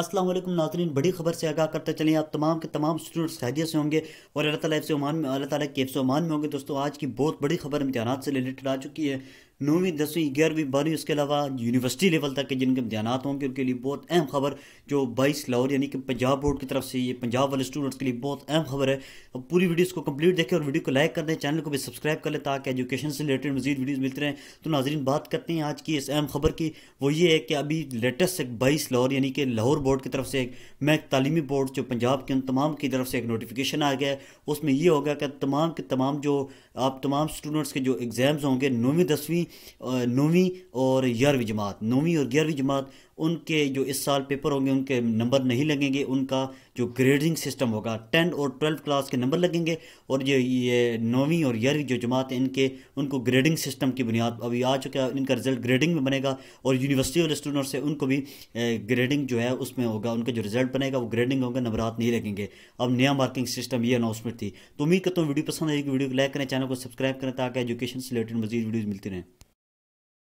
अस्सलाम वालेकुम नाजरीन बड़ी खबर से आगाह करते चलें आप तमाम के तमाम स्टूडेंट्स खैरियत से होंगे और अल्लाह ताला से में अल्लाह के एफ्स में होंगे दोस्तों आज की बहुत बड़ी खबर इम्तहान से रिलेटेड आ चुकी है नौवीं दसवीं ग्यारहवीं बारहवीं उसके अलावा यूनिवर्सिटी लेवल तक के जिनके इम्तहान होंगे उनके लिए बहुत अहम खबर जो बाईस लाहौर यानी कि पंजाब बोर्ड की तरफ से ये पंजाब वाले स्टूडेंट्स के लिए बहुत अहम खबर है अब पूरी वीडियो इसको कंप्लीट देखें और वीडियो को लाइक कर दें चैनल को भी सब्सक्राइब कर लें ताकि एजुकेशन से रिलेटेड मजीद वीडियोज़ मिलते रहें तो नाजरीन बात करते हैं आज की इस अहम खबर की वो ये है कि अभी लेटेस्ट एक बाईस लाहौर यानी कि लाहौर बोर्ड की तरफ से एक मैक तालीमी बोर्ड जो पंजाब के उन तमाम की तरफ से एक नोटिफिकेशन आ गया है उसमें यह होगा कि तमाम के तमाम जो आप तमाम स्टूडेंट्स के जो एग्ज़ाम्स होंगे नौवीं दसवीं नौवीं और ग्यारहवीं जमात नौवीं और ग्यारहवीं जमात उनके जो इस साल पेपर होंगे उनके नंबर नहीं लगेंगे उनका जो ग्रेडिंग सिस्टम होगा टेन और ट्वेल्थ क्लास के नंबर लगेंगे और जो ये नौवीं और ग्यारहवीं जो जमात है इनके उनको ग्रेडिंग सिस्टम की बुनियाद अभी आ चुका है इनका रिजल्ट ग्रेडिंग में बनेगा और यूनिवर्सिटी और स्टूडेंट्स है उनको भी ग्रेडिंग जो है उसमें होगा उनका जो रिजल्ट बनेगा वो ग्रेडिंग होगा नंबरात नहीं लगेंगे अब नया मार्किंग सिस्टम ये अनाउंसमेंट थी तो उम्मीद करता हूँ वीडियो पसंद आएगी वीडियो को लाइक करें चैनल को सब्सक्राइब करें ताकि एजुकेशन से रिलेटेड मजीद वीडियोज़ मिलती रहें